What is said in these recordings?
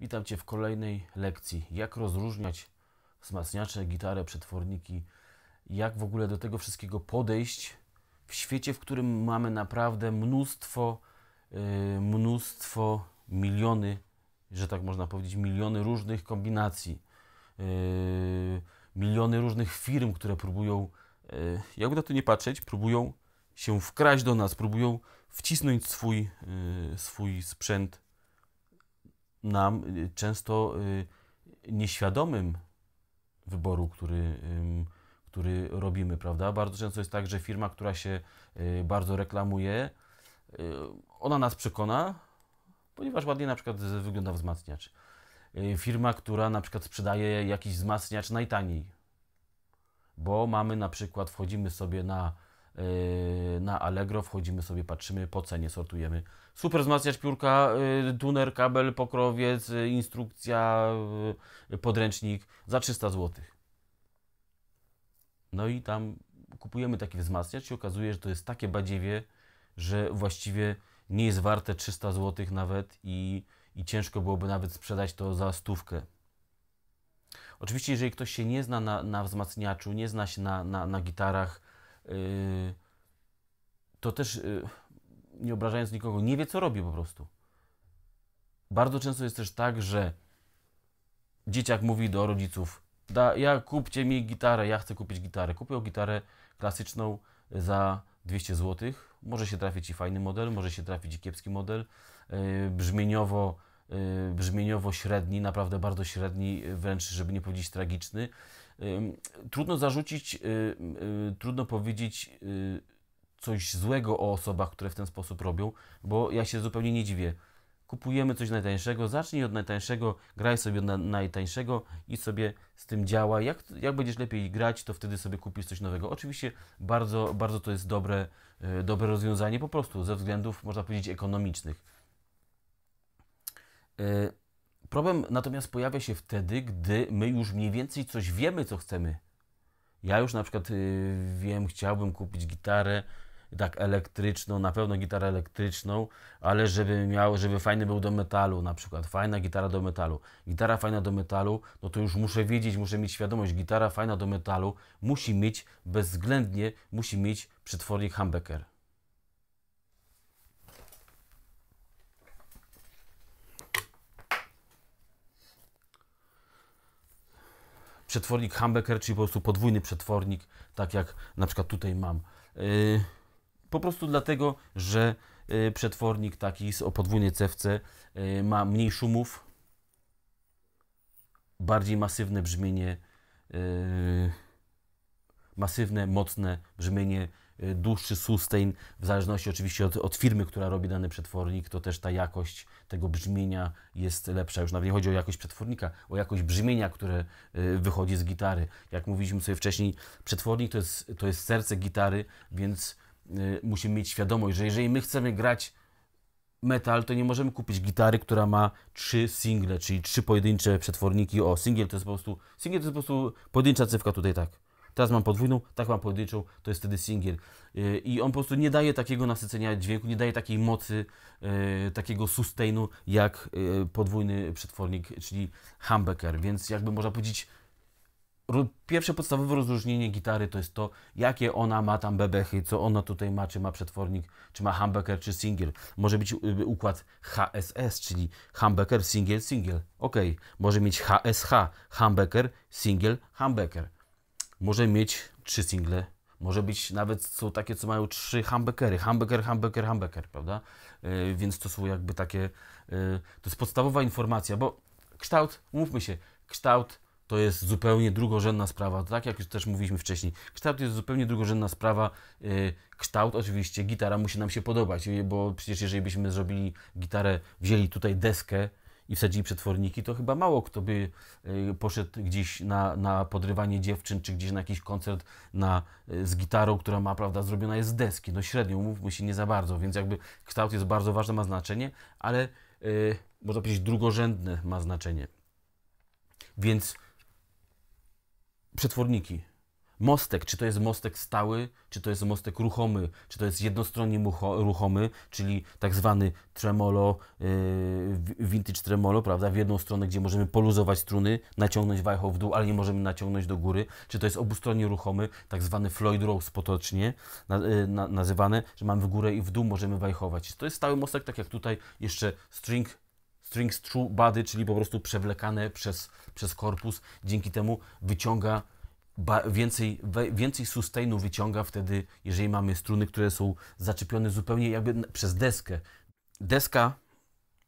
Witam Cię w kolejnej lekcji. Jak rozróżniać wzmacniacze, gitarę, przetworniki, jak w ogóle do tego wszystkiego podejść w świecie, w którym mamy naprawdę mnóstwo, yy, mnóstwo, miliony, że tak można powiedzieć, miliony różnych kombinacji, yy, miliony różnych firm, które próbują, yy, jakby na to nie patrzeć, próbują się wkraść do nas, próbują wcisnąć swój, y, swój sprzęt nam y, często y, nieświadomym wyboru, który, który robimy, prawda? Bardzo często jest tak, że firma, która się y, bardzo reklamuje, ona nas przekona, ponieważ ładnie na przykład wygląda wzmacniacz. Firma, która na przykład sprzedaje jakiś wzmacniacz najtaniej, bo mamy na przykład, wchodzimy sobie na Yy, na Allegro, wchodzimy sobie, patrzymy, po cenie sortujemy. Super wzmacniacz piórka, yy, tuner, kabel, pokrowiec, yy, instrukcja, podręcznik za 300 zł. No i tam kupujemy taki wzmacniacz i okazuje, że to jest takie badziewie, że właściwie nie jest warte 300 zł nawet i, i ciężko byłoby nawet sprzedać to za stówkę. Oczywiście, jeżeli ktoś się nie zna na, na wzmacniaczu, nie zna się na, na, na gitarach, Yy, to też, yy, nie obrażając nikogo, nie wie, co robi po prostu. Bardzo często jest też tak, że dzieciak mówi do rodziców, da, ja kupcie mi gitarę, ja chcę kupić gitarę. Kupią gitarę klasyczną za 200 zł. Może się trafić i fajny model, może się trafić i kiepski model. Yy, brzmieniowo, brzmieniowo średni, naprawdę bardzo średni, wręcz żeby nie powiedzieć tragiczny. Trudno zarzucić, y, y, trudno powiedzieć y, coś złego o osobach, które w ten sposób robią, bo ja się zupełnie nie dziwię. Kupujemy coś najtańszego, zacznij od najtańszego, graj sobie od najtańszego i sobie z tym działa. Jak, jak będziesz lepiej grać, to wtedy sobie kupisz coś nowego. Oczywiście bardzo, bardzo to jest dobre, dobre rozwiązanie po prostu ze względów, można powiedzieć, ekonomicznych. Problem natomiast pojawia się wtedy, gdy my już mniej więcej coś wiemy, co chcemy. Ja już na przykład y, wiem, chciałbym kupić gitarę tak elektryczną, na pewno gitarę elektryczną, ale żeby miał, żeby fajny był do metalu na przykład, fajna gitara do metalu. Gitara fajna do metalu, no to już muszę wiedzieć, muszę mieć świadomość, gitara fajna do metalu musi mieć bezwzględnie, musi mieć przetwornik humbucker. przetwornik humbucker, czyli po prostu podwójny przetwornik, tak jak na przykład tutaj mam. Y, po prostu dlatego, że y, przetwornik taki o podwójnej cewce y, ma mniej szumów, bardziej masywne brzmienie masywne, mocne brzmienie, y, dłuższy sustain, w zależności oczywiście od, od, firmy, która robi dany przetwornik, to też ta jakość tego brzmienia jest lepsza. Już nawet nie chodzi o jakość przetwornika, o jakość brzmienia, które y, wychodzi z gitary. Jak mówiliśmy sobie wcześniej, przetwornik to jest, to jest serce gitary, więc y, musimy mieć świadomość, że jeżeli my chcemy grać metal, to nie możemy kupić gitary, która ma trzy single, czyli trzy pojedyncze przetworniki. O, single to jest po prostu, single to jest po prostu pojedyncza cyfka tutaj tak teraz mam podwójną, tak mam pojedynczą, to jest wtedy singiel. E, I on po prostu nie daje takiego nasycenia dźwięku, nie daje takiej mocy, e, takiego sustainu jak e, podwójny przetwornik, czyli humbucker, więc jakby można powiedzieć, pierwsze podstawowe rozróżnienie gitary to jest to, jakie ona ma tam bebechy, co ona tutaj ma, czy ma przetwornik, czy ma humbucker, czy single. Może być y, układ HSS, czyli humbucker, single, single. Ok, może mieć HSH, humbucker, single, humbucker może mieć trzy single, może być nawet są takie, co mają trzy humbuckery, humbucker, humbucker, humbucker, prawda? Yy, więc to są jakby takie, yy, to jest podstawowa informacja, bo kształt, mówmy się, kształt to jest zupełnie drugorzędna sprawa, tak jak już też mówiliśmy wcześniej. Kształt jest zupełnie drugorzędna sprawa. Yy, kształt oczywiście, gitara musi nam się podobać, bo przecież jeżeli byśmy zrobili gitarę, wzięli tutaj deskę, i wsadzili przetworniki, to chyba mało kto by y, poszedł gdzieś na, na podrywanie dziewczyn, czy gdzieś na jakiś koncert na, y, z gitarą, która ma, prawda, zrobiona jest z deski. No średnio, umówmy się, nie za bardzo, więc jakby kształt jest bardzo ważny, ma znaczenie, ale yy, można powiedzieć drugorzędne ma znaczenie. Więc przetworniki, mostek, czy to jest mostek stały, czy to jest mostek ruchomy, czy to jest jednostronnie ruchomy, czyli tak zwany tremolo, y, vintage tremolo, prawda, w jedną stronę, gdzie możemy poluzować struny, naciągnąć wajcho w dół, ale nie możemy naciągnąć do góry, czy to jest obustronnie ruchomy, tak zwany Floyd Rose potocznie y, nazywane, że mamy w górę i w dół możemy wajchować. To jest stały mostek, tak jak tutaj jeszcze string strings true body, czyli po prostu przewlekane przez, przez korpus, dzięki temu wyciąga więcej, więcej sustainu wyciąga wtedy, jeżeli mamy struny, które są zaczepione zupełnie jakby przez deskę. Deska,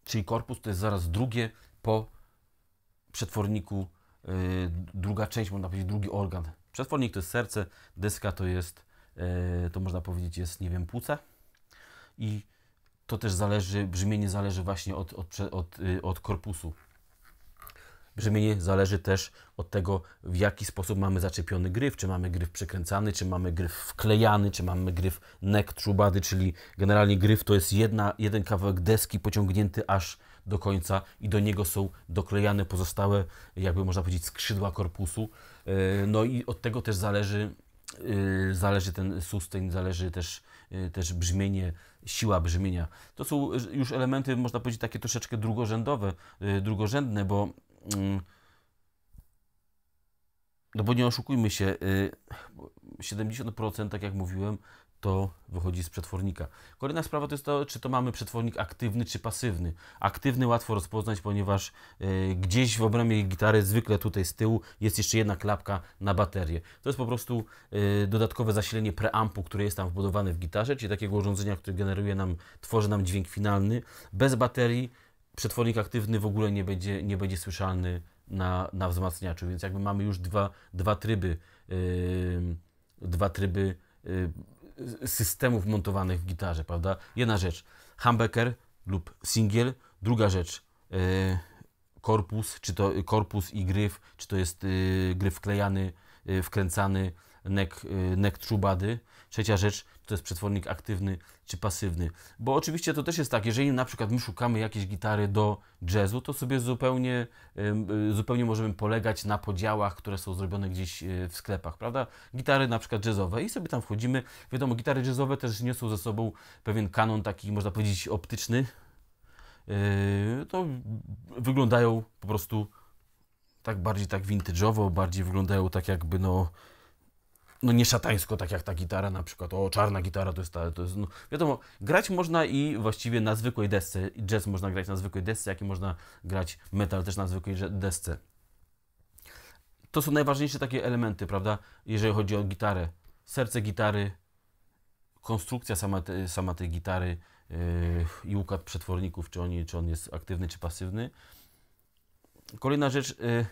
czyli korpus, to jest zaraz drugie po przetworniku, yy, druga część, można powiedzieć, drugi organ. Przetwornik to jest serce, deska to jest, yy, to można powiedzieć, jest, nie wiem, płuca. I to też zależy, brzmienie zależy właśnie od, od, od, y, od korpusu. Brzmienie zależy też od tego, w jaki sposób mamy zaczepiony gryf, czy mamy gryf przekręcany, czy mamy gryf wklejany, czy mamy gryf neck trubady, czyli generalnie gryf to jest jedna, jeden kawałek deski pociągnięty aż do końca i do niego są doklejane pozostałe, jakby można powiedzieć, skrzydła korpusu. E, no i od tego też zależy, e, zależy ten sustain, zależy też, e, też brzmienie, siła brzmienia. To są już elementy, można powiedzieć, takie troszeczkę drugorzędowe, drugorzędne, bo Mm. no bo nie oszukujmy się, 70%, y, tak jak mówiłem, to wychodzi z przetwornika. Kolejna sprawa to jest to, czy to mamy przetwornik aktywny czy pasywny. Aktywny łatwo rozpoznać, ponieważ y, gdzieś w obrębie gitary, zwykle tutaj z tyłu, jest jeszcze jedna klapka na baterię. To jest po prostu y, dodatkowe zasilenie preampu, które jest tam wbudowane w gitarze, czyli takiego urządzenia, które generuje nam, tworzy nam dźwięk finalny. Bez baterii przetwornik aktywny w ogóle nie będzie, nie będzie słyszalny na, na wzmacniaczu, więc jakby mamy już dwa, dwa tryby, yy, dwa tryby yy, systemów montowanych w gitarze, prawda? Jedna rzecz, humbucker lub single. druga rzecz, yy, korpus, czy to korpus i gryf, czy to jest yy, gryf klejany, yy, wkręcany, nek, y, nek Trzecia rzecz to jest przetwornik aktywny czy pasywny. Bo oczywiście to też jest tak, jeżeli na przykład my szukamy jakiejś gitary do jazzu, to sobie zupełnie, y, zupełnie możemy polegać na podziałach, które są zrobione gdzieś y, w sklepach, prawda? Gitary na przykład jazzowe i sobie tam wchodzimy. Wiadomo, gitary jazzowe też niosą ze sobą pewien kanon taki, można powiedzieć, optyczny. To wyglądają po prostu tak bardziej tak vintage'owo, bardziej wyglądają tak jakby no no nie szatańsko, tak jak ta gitara na przykład, o czarna gitara to jest ta, to jest, no, wiadomo, grać można i właściwie na zwykłej desce, jazz można grać na zwykłej desce, jak i można grać metal też na zwykłej desce. To są najważniejsze takie elementy, prawda, jeżeli chodzi o gitarę. Serce gitary, konstrukcja sama, te, sama tej gitary yy, i układ przetworników, czy, oni, czy on jest aktywny, czy pasywny. Kolejna rzecz, yy,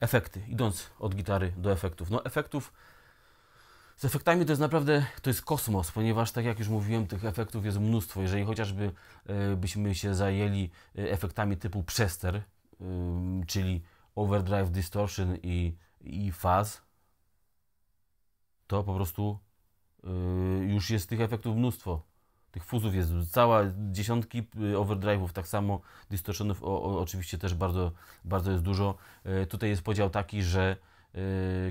efekty, idąc od gitary do efektów. No efektów z efektami to jest naprawdę, to jest kosmos, ponieważ tak jak już mówiłem, tych efektów jest mnóstwo. Jeżeli chociażby e, byśmy się zajęli e, efektami typu przester, e, czyli overdrive, distortion i, i fuzz, to po prostu już jest tych efektów mnóstwo. Tych fuzów jest cała dziesiątki overdrive'ów, tak samo distortionów o, o, oczywiście też bardzo, bardzo jest dużo. Tutaj jest podział taki, że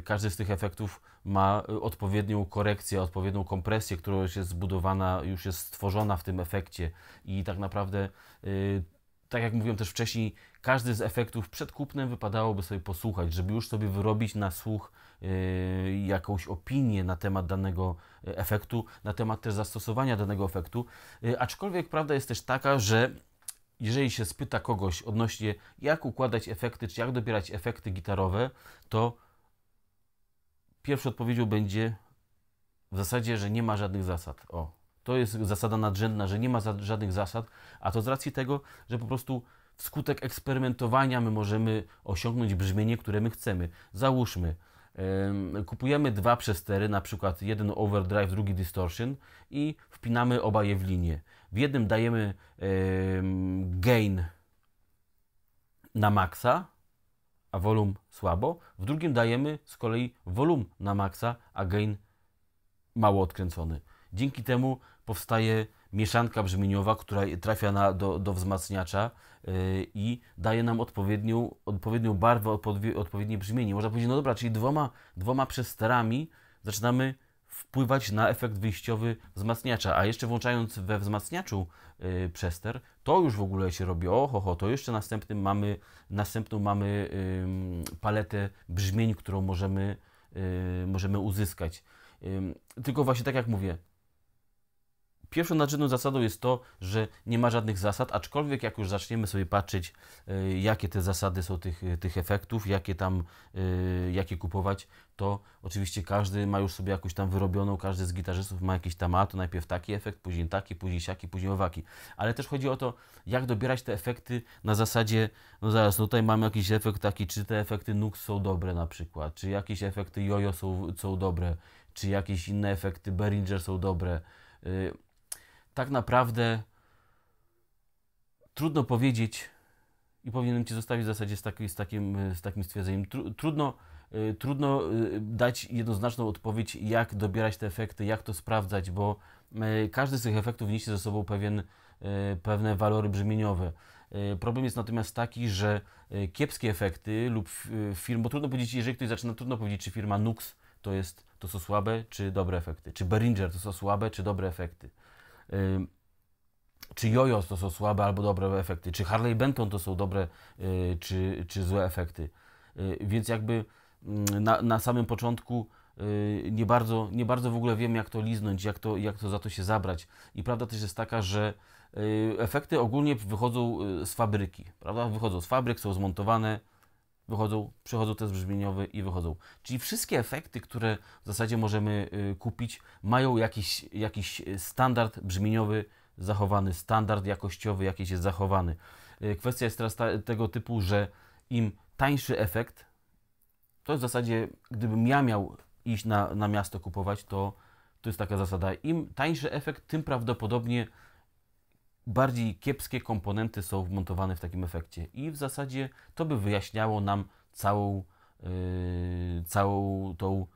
każdy z tych efektów ma y, odpowiednią korekcję, odpowiednią kompresję, która już jest zbudowana, już jest stworzona w tym efekcie i tak naprawdę, y, tak jak mówiłem też wcześniej, każdy z efektów przed kupnem wypadałoby sobie posłuchać, żeby już sobie wyrobić na słuch y, jakąś opinię na temat danego efektu, na temat też zastosowania danego efektu. Aczkolwiek prawda jest też taka, że jeżeli się spyta kogoś odnośnie jak układać efekty, czy jak dobierać efekty gitarowe, to Pierwszą odpowiedzią będzie w zasadzie, że nie ma żadnych zasad. O, to jest zasada nadrzędna, że nie ma za, żadnych zasad, a to z racji tego, że po prostu wskutek eksperymentowania my możemy osiągnąć brzmienie, które my chcemy. Załóżmy, yy, kupujemy dwa przestery, na przykład jeden overdrive, drugi distortion i wpinamy oba je w linię. W jednym dajemy yy, gain na maksa, a volum słabo. W drugim dajemy z kolei volum na maksa, a gain mało odkręcony. Dzięki temu powstaje mieszanka brzmieniowa, która trafia na, do, do wzmacniacza yy, i daje nam odpowiednią, odpowiednią barwę, odpowiednie brzmienie. Można powiedzieć, no dobra, czyli dwoma, dwoma przesterami zaczynamy wpływać na efekt wyjściowy wzmacniacza, a jeszcze włączając we wzmacniaczu yy, przester, to już w ogóle się robi oho, ho, to jeszcze następnym mamy, następną mamy yy, paletę brzmień, którą możemy, yy, możemy uzyskać. tylko właśnie tak jak mówię, Pierwszą nadrzędną zasadą jest to, że nie ma żadnych zasad, aczkolwiek jak już zaczniemy sobie patrzeć, y, jakie te zasady są tych, y, tych efektów, jakie tam, y, jakie kupować, to oczywiście każdy ma już sobie jakąś tam wyrobioną, każdy z gitarzystów ma jakiś to najpierw taki efekt, później taki, później siaki, później owaki. Ale też chodzi o to, jak dobierać te efekty na zasadzie, no zaraz, no tutaj mamy jakiś efekt taki, czy te efekty Nux są dobre na przykład, czy jakieś efekty jojo są, są dobre, czy jakieś inne efekty Behringer są dobre, tak naprawdę trudno powiedzieć, i powinienem Cię zostawić w zasadzie z, taki, z, takim, z takim stwierdzeniem. Trudno, y, trudno y, dać jednoznaczną odpowiedź, jak dobierać te efekty, jak to sprawdzać, bo y, każdy z tych efektów niesie ze sobą pewien, pewne walory brzmieniowe. Problem jest natomiast taki, że kiepskie efekty lub firm, bo trudno powiedzieć, jeżeli ktoś zaczyna, trudno powiedzieć, czy firma Nux to, jest, to są słabe czy dobre efekty, czy Behringer to są słabe czy dobre efekty czy Jojo, to są słabe albo dobre efekty, czy Harley Benton to są dobre y, czy, czy złe efekty. Y, więc jakby mm, na, na samym początku y, nie bardzo, nie bardzo w ogóle wiem, jak to liznąć, jak to, jak to za to się zabrać. I prawda też jest taka, że efekty ogólnie wychodzą z fabryki, prawda? Wychodzą z fabryk, są zmontowane, wychodzą, przychodzą test brzmieniowy i wychodzą. Czyli wszystkie efekty, które w zasadzie możemy y, kupić, mają jakiś, jakiś y, standard brzmieniowy zachowany, standard jakościowy jakiś jest zachowany. Y, kwestia jest teraz ta, tego typu, że im tańszy efekt, to jest w zasadzie, gdybym ja miał iść na, na miasto kupować, to to jest taka zasada. Im tańszy efekt, tym prawdopodobnie bardziej kiepskie komponenty są wmontowane w takim efekcie. I w zasadzie to by wyjaśniało nam całą, yy, całą tą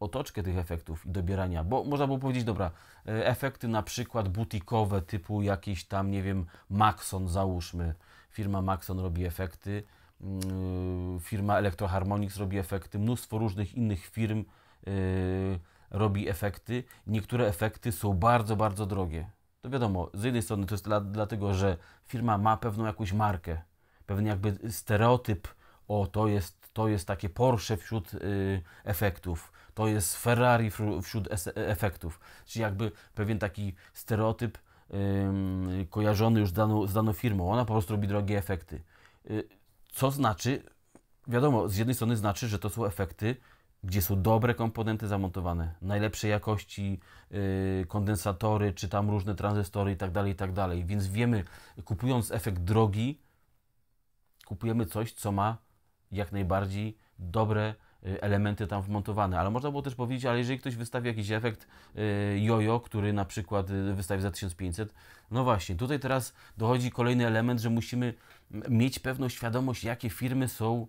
otoczkę tych efektów i dobierania, bo można było powiedzieć, dobra, e, efekty na przykład butikowe typu jakiś tam, nie wiem, Maxon załóżmy, firma Maxon robi efekty, yy, firma Electroharmonix robi efekty, mnóstwo różnych innych firm yy, robi efekty, niektóre efekty są bardzo, bardzo drogie, to wiadomo, z jednej strony to jest dla, dlatego, że firma ma pewną jakąś markę, pewien jakby stereotyp, o to jest, to jest takie Porsche wśród y, efektów, to jest Ferrari wśród efektów, czyli jakby pewien taki stereotyp y, kojarzony już daną, z daną firmą, ona po prostu robi drogie efekty. Y, co znaczy, wiadomo, z jednej strony znaczy, że to są efekty gdzie są dobre komponenty zamontowane, najlepszej jakości yy, kondensatory, czy tam różne tranzystory i tak dalej, i tak dalej. Więc wiemy, kupując efekt drogi, kupujemy coś, co ma jak najbardziej dobre y, elementy tam wmontowane. Ale można było też powiedzieć, ale jeżeli ktoś wystawi jakiś efekt y, jojo, który na przykład y, wystawi za 1500, no właśnie, tutaj teraz dochodzi kolejny element, że musimy mieć pewną świadomość, jakie firmy są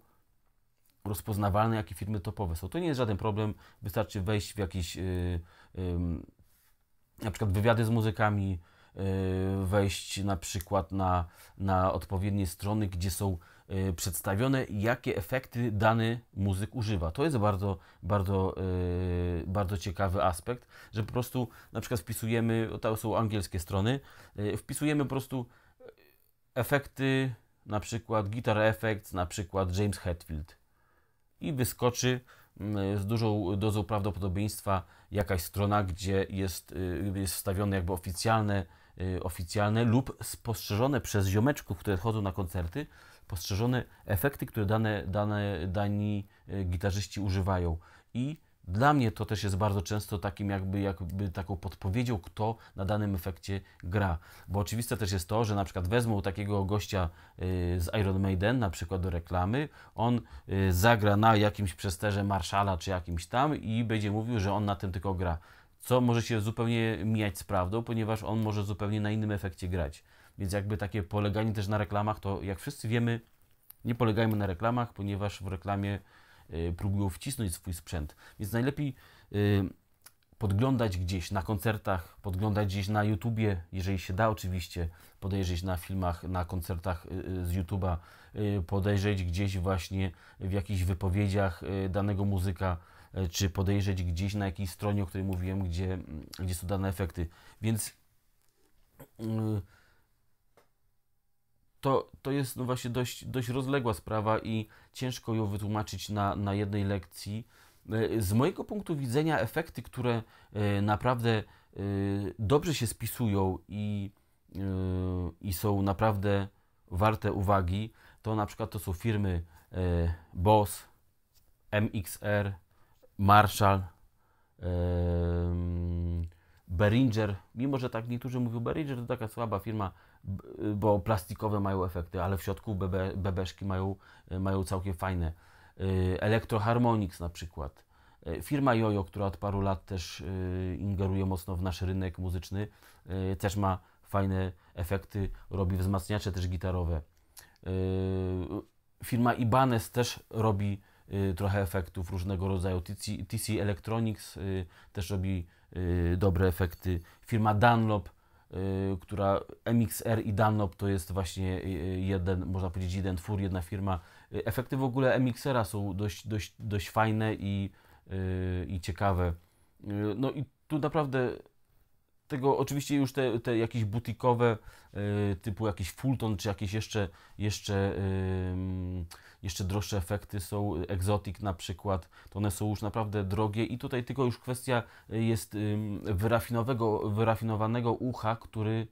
rozpoznawalne, jak i firmy topowe są. To nie jest żaden problem, wystarczy wejść w jakieś y, y, na przykład wywiady z muzykami, y, wejść na przykład na, na odpowiednie strony, gdzie są przedstawione, jakie efekty dany muzyk używa. To jest bardzo, bardzo, bardzo ciekawy aspekt, że po prostu na przykład wpisujemy, to są angielskie strony, wpisujemy po prostu efekty, na przykład Guitar Effects, na przykład James Hetfield i wyskoczy mm, z dużą dozą prawdopodobieństwa jakaś strona, gdzie jest, y, jest wstawione jakby oficjalne, y, oficjalne lub spostrzeżone przez ziomeczków, które chodzą na koncerty, postrzeżone efekty, które dane, dane, dani y, gitarzyści używają. I dla mnie to też jest bardzo często takim jakby, jakby taką podpowiedzią, kto na danym efekcie gra. Bo oczywiste też jest to, że na przykład wezmą takiego gościa y, z Iron Maiden na przykład do reklamy, on y, zagra na jakimś przesterze Marszala czy jakimś tam i będzie mówił, że on na tym tylko gra. Co może się zupełnie mijać z prawdą, ponieważ on może zupełnie na innym efekcie grać. Więc jakby takie poleganie też na reklamach, to jak wszyscy wiemy, nie polegajmy na reklamach, ponieważ w reklamie Y, próbują wcisnąć swój sprzęt. Więc najlepiej y, podglądać gdzieś na koncertach, podglądać gdzieś na YouTubie, jeżeli się da oczywiście, podejrzeć na filmach, na koncertach y, z YouTube'a, podejrzeć gdzieś właśnie w jakichś wypowiedziach danego muzyka, czy podejrzeć gdzieś na jakiejś stronie, o której mówiłem, gdzie, gdzie są dane efekty. Więc to, to jest no właśnie dość, dość rozległa sprawa i ciężko ją wytłumaczyć na, na jednej lekcji. E, z mojego punktu widzenia efekty, które e, naprawdę e, dobrze się spisują i, i są naprawdę warte uwagi, to na przykład to są firmy BOSS, MXR, Marshall, Beringer mimo że tak niektórzy mówią, Beringer to taka słaba firma, bo plastikowe mają efekty, ale w środku bebe, bebeszki mają, mają całkiem fajne. Y, Harmonix na przykład. Y, firma Jojo, która od paru lat też y, ingeruje mocno w nasz rynek muzyczny, też ma fajne efekty, robi wzmacniacze też gitarowe. Firma Ibanez też robi trochę efektów różnego rodzaju. TC, TC Electronics też robi Y, dobre efekty. Firma Dunlop, y, która MXR i Dunlop to jest właśnie y, jeden, można powiedzieć, jeden twór, jedna firma. Efekty w ogóle MXR-a są dość, dość, dość fajne i, i ciekawe. No i tu naprawdę tego oczywiście już te, te jakieś butikowe, y, typu jakiś Fulton, czy jakieś jeszcze, jeszcze, jeszcze droższe efekty są, Exotic na przykład, to one są już naprawdę drogie i tutaj tylko już kwestia y, jest wyrafinowanego ucha, który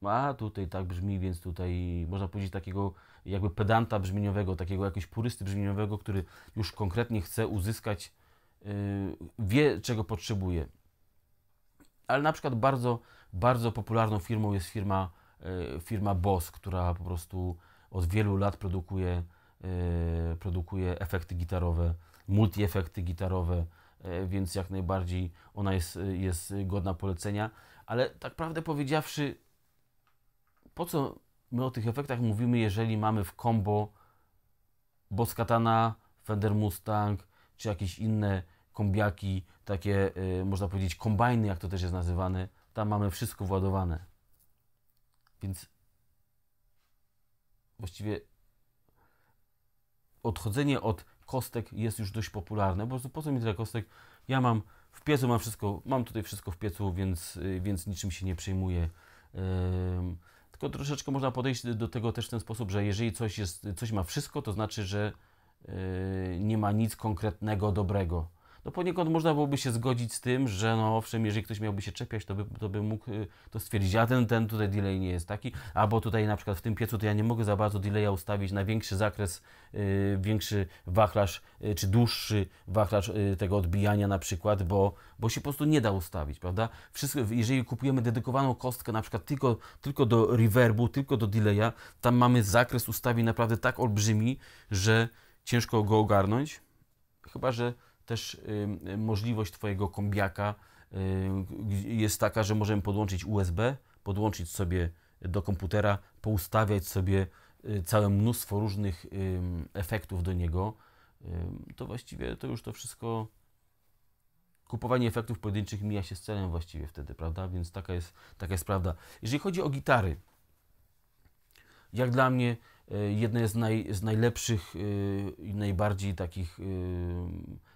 ma tutaj tak brzmi, więc tutaj można powiedzieć takiego jakby pedanta brzmieniowego, takiego jakiegoś purysty brzmieniowego, który już konkretnie chce uzyskać, y, wie czego potrzebuje. Ale na przykład bardzo, bardzo popularną firmą jest firma, e, firma Boss, która po prostu od wielu lat produkuje, e, produkuje efekty gitarowe, multi-efekty gitarowe, e, więc jak najbardziej ona jest, jest godna polecenia. Ale tak prawdę powiedziawszy, po co my o tych efektach mówimy, jeżeli mamy w combo Boss Katana, Fender Mustang, czy jakieś inne kombiaki, takie y, można powiedzieć kombajny, jak to też jest nazywane. Tam mamy wszystko władowane. Więc właściwie odchodzenie od kostek jest już dość popularne. Po prostu po co mi tyle kostek? Ja mam w piecu, mam wszystko, mam tutaj wszystko w piecu, więc, y, więc niczym się nie przejmuję. tylko troszeczkę można podejść do tego też w ten sposób, że jeżeli coś, jest, coś ma wszystko, to znaczy, że yy, nie ma nic konkretnego dobrego no poniekąd można byłoby się zgodzić z tym, że no owszem, jeżeli ktoś miałby się czepiać, to by, to by mógł y, to stwierdzić, a ten, ten tutaj delay nie jest taki, albo tutaj na przykład w tym piecu to ja nie mogę za bardzo delaya ustawić na większy zakres, yy, większy wachlarz, yy, czy dłuższy wachlarz yy, tego odbijania na przykład, bo, bo się po prostu nie da ustawić, prawda? Wszystko, jeżeli kupujemy dedykowaną kostkę na przykład tylko, tylko do reverbu, tylko do delaya, tam mamy zakres ustawień naprawdę tak olbrzymi, że ciężko go ogarnąć, chyba że też y, y, możliwość Twojego kombiaka y, jest taka, że możemy podłączyć USB, podłączyć sobie do komputera, poustawiać sobie całe mnóstwo różnych efektów do niego. To właściwie to już to wszystko kupowanie efektów pojedynczych mija się z celem właściwie wtedy, prawda? Więc taka jest, taka jest prawda. Jeżeli chodzi o gitary, jak dla mnie jedna z, naj, z najlepszych i najbardziej takich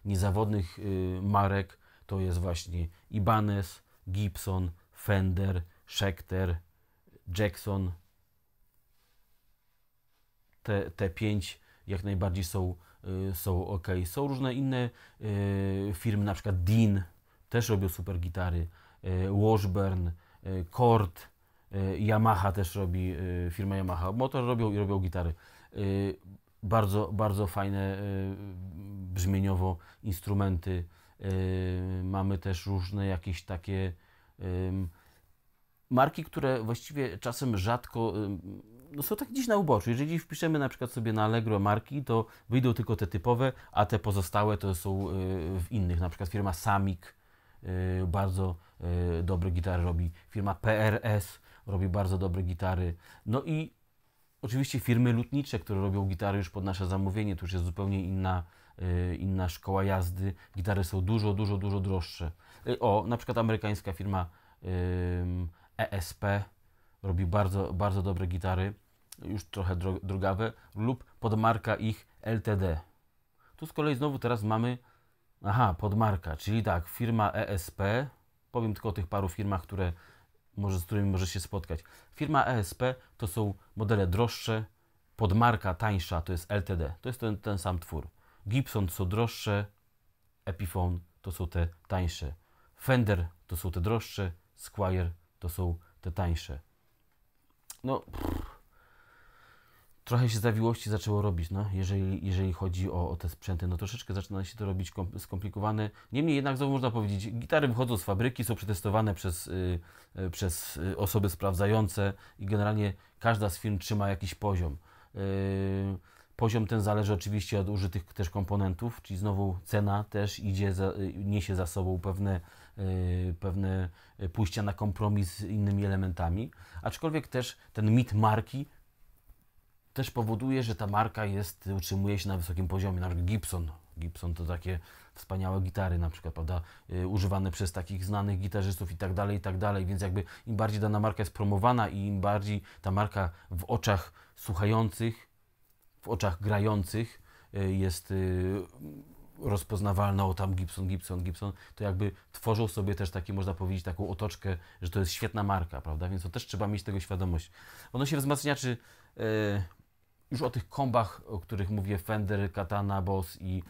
niezawodnych y, marek to jest właśnie Ibanez, Gibson, Fender, Schecter, Jackson. Te, te pięć jak najbardziej są, y, są ok. Są różne inne y, firmy, na przykład Dean też robią super gitary, Washburn, Kord, Yamaha też robi, firma Yamaha, motor robią i robią gitary bardzo, bardzo fajne y, brzmieniowo instrumenty. Y, mamy też różne jakieś takie marki, które właściwie czasem rzadko no są tak gdzieś na uboczu. Jeżeli wpiszemy na przykład sobie na Allegro marki, to wyjdą tylko te typowe, a te pozostałe to są y, w innych. Na przykład firma Samik bardzo dobre gitary robi, firma PRS robi bardzo dobre gitary. No i Oczywiście firmy lutnicze, które robią gitary już pod nasze zamówienie, to już jest zupełnie inna, y, inna szkoła jazdy. Gitary są dużo, dużo, dużo droższe. Y, o, na przykład amerykańska firma ESP robi bardzo, bardzo dobre gitary, już trochę drogawe, lub podmarka ich LTD. Tu z kolei znowu teraz mamy, aha, podmarka, czyli tak, firma ESP, powiem tylko o tych paru firmach, które może, z którymi może się spotkać. Firma ESP to są modele droższe, podmarka tańsza to jest LTD, to jest ten, ten sam twór. Gibson to są droższe, Epiphone to są te tańsze. Fender to są te droższe, Squire to są te tańsze. No, pff, trochę się zawiłości zaczęło robić, no, jeżeli, jeżeli chodzi o, o te sprzęty. No troszeczkę zaczyna się to robić skomplikowane. Niemniej jednak znowu można powiedzieć, gitary wychodzą z fabryki, są przetestowane przez, y, y, przez y, osoby sprawdzające i generalnie każda z firm trzyma jakiś poziom. Y, poziom ten zależy oczywiście od użytych też komponentów, czyli znowu cena też idzie, za, y, niesie za sobą pewne, y, pewne pójścia na kompromis z innymi elementami. Aczkolwiek też ten mit marki też powoduje, że ta marka jest, utrzymuje się na wysokim poziomie. Na przykład Gibson. Gibson to takie wspaniałe gitary na przykład, prawda, y, używane przez takich znanych gitarzystów i tak dalej, i tak dalej, więc jakby im bardziej dana marka jest promowana i im bardziej ta marka w oczach słuchających, w oczach grających y, jest y, rozpoznawalna, o tam Gibson, Gibson, Gibson, to jakby tworzą sobie też taki, można powiedzieć, taką otoczkę, że to jest świetna marka, prawda, więc to też trzeba mieć tego świadomość. Ono się czy już o tych kombach, o których mówię, Fender, Katana, Boss i,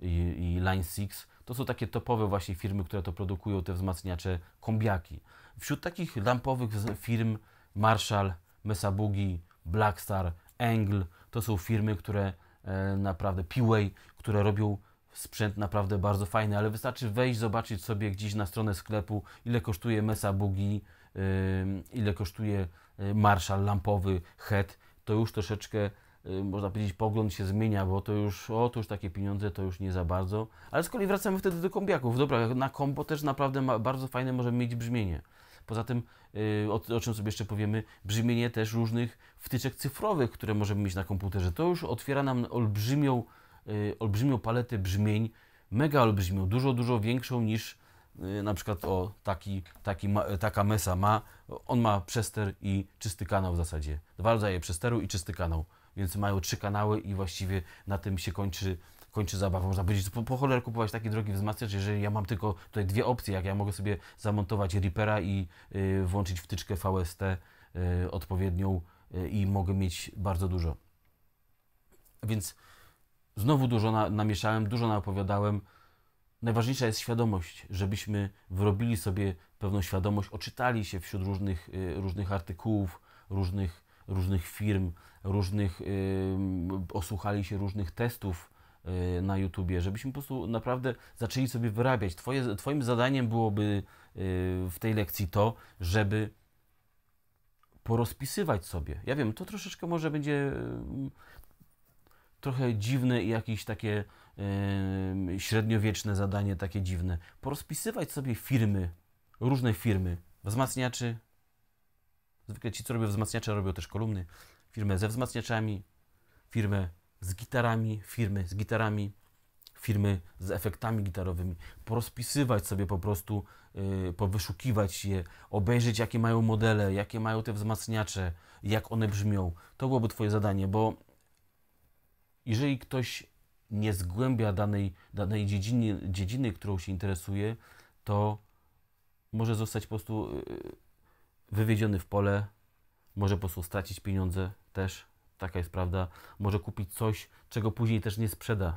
i, i Line 6, to są takie topowe właśnie firmy, które to produkują, te wzmacniacze, kombiaki. Wśród takich lampowych firm Marshall, Mesa Boogie, Blackstar, Engl, to są firmy, które e, naprawdę, Piway, które robią sprzęt naprawdę bardzo fajny, ale wystarczy wejść, zobaczyć sobie gdzieś na stronę sklepu, ile kosztuje Mesa Boogie, ile kosztuje Y, marszal lampowy, het, to już troszeczkę y, można powiedzieć, pogląd się zmienia, bo to już, o, to już takie pieniądze, to już nie za bardzo. Ale z kolei wracamy wtedy do kombiaków. Dobra, na kombo też naprawdę ma, bardzo fajne możemy mieć brzmienie. Poza tym, y, o, o, czym sobie jeszcze powiemy, brzmienie też różnych wtyczek cyfrowych, które możemy mieć na komputerze. To już otwiera nam olbrzymią, olbrzymią paletę brzmień, mega olbrzymią, dużo, dużo większą niż Y, na przykład o taki, taki taka mesa ma, on ma przester i czysty kanał w zasadzie. Dwa rodzaje przesteru i czysty kanał, więc mają trzy kanały i właściwie na tym się kończy kończy zabawa. Można powiedzieć, po, po cholerę kupować taki drogi wzmacniacz, jeżeli ja mam tylko tutaj dwie opcje, jak ja mogę sobie zamontować Reapera i y, włączyć wtyczkę VST y, odpowiednią y, i mogę mieć bardzo dużo. Więc znowu dużo na, namieszałem, dużo naopowiadałem. Najważniejsza jest świadomość, żebyśmy wyrobili sobie pewną świadomość, oczytali się wśród różnych, y, różnych artykułów, różnych, różnych firm, różnych, y, osłuchali się różnych testów y, na YouTubie, żebyśmy po prostu naprawdę zaczęli sobie wyrabiać. Twoje, twoim zadaniem byłoby w tej lekcji to, żeby porozpisywać sobie. Ja wiem, to troszeczkę może będzie trochę dziwne i jakieś takie średniowieczne zadanie takie dziwne. Porozpisywać sobie firmy, różne firmy, wzmacniaczy. Zwykle ci, co robią wzmacniacze, robią też kolumny. Firmę ze wzmacniaczami, firmę z gitarami, firmy z gitarami, firmy z efektami gitarowymi. Porozpisywać sobie po prostu, yy, powyszukiwać je, obejrzeć jakie mają modele, jakie mają te wzmacniacze, jak one brzmią. To byłoby Twoje zadanie, bo jeżeli ktoś nie zgłębia danej, danej dziedziny, dziedziny, którą się interesuje, to może zostać po prostu y, wywiedziony w pole, może po prostu stracić pieniądze też, taka jest prawda, może kupić coś, czego później też nie sprzeda,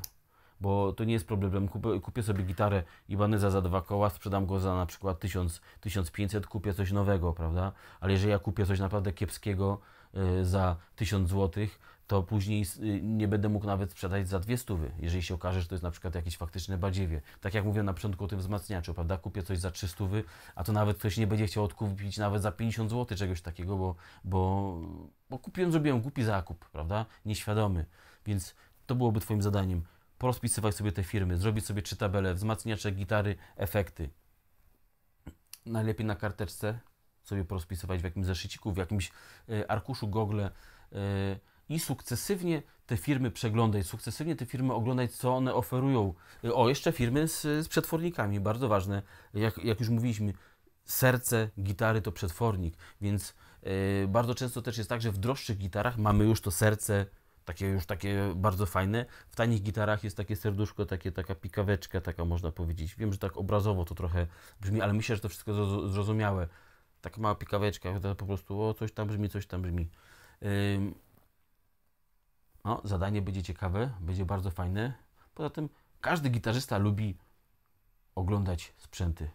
bo to nie jest problem. Kupię, kupię sobie gitarę Ibaneza za dwa koła, sprzedam go za na przykład 1000, 1500, kupię coś nowego, prawda? Ale jeżeli ja kupię coś naprawdę kiepskiego, Y, za 1000 zł, to później y, nie będę mógł nawet sprzedać za dwie stówy, jeżeli się okaże, że to jest na przykład jakieś faktyczne badziewie. Tak jak mówiłem na początku o tym wzmacniaczu, prawda? Kupię coś za trzy stówy, a to nawet ktoś nie będzie chciał odkupić nawet za 50 zł czegoś takiego, bo, bo, bo kupiłem, zrobiłem głupi zakup, prawda? Nieświadomy. Więc to byłoby Twoim zadaniem. Porozpisywać sobie te firmy, zrobić sobie trzy tabele, wzmacniacze, gitary, efekty. Najlepiej na karteczce, sobie porozpisywać w jakimś zeszyciku, w jakimś e, arkuszu Google e, i sukcesywnie te firmy przeglądać, sukcesywnie te firmy oglądać, co one oferują. E, o, jeszcze firmy z, z przetwornikami, bardzo ważne. Jak, jak już mówiliśmy, serce gitary to przetwornik, więc bardzo często też jest tak, że w droższych gitarach mamy już to serce takie już takie bardzo fajne. W tanich gitarach jest takie serduszko, takie, taka pikaweczka, taka można powiedzieć. Wiem, że tak obrazowo to trochę brzmi, ale myślę, że to wszystko zrozumiałe taka mała pikaweczka, po prostu, o, coś tam brzmi, coś tam brzmi. no, zadanie będzie ciekawe, będzie bardzo fajne. Poza tym każdy gitarzysta lubi oglądać sprzęty.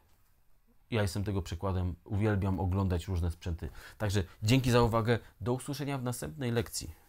Ja jestem tego przykładem, uwielbiam oglądać różne sprzęty. Także dzięki za uwagę, do usłyszenia w następnej lekcji.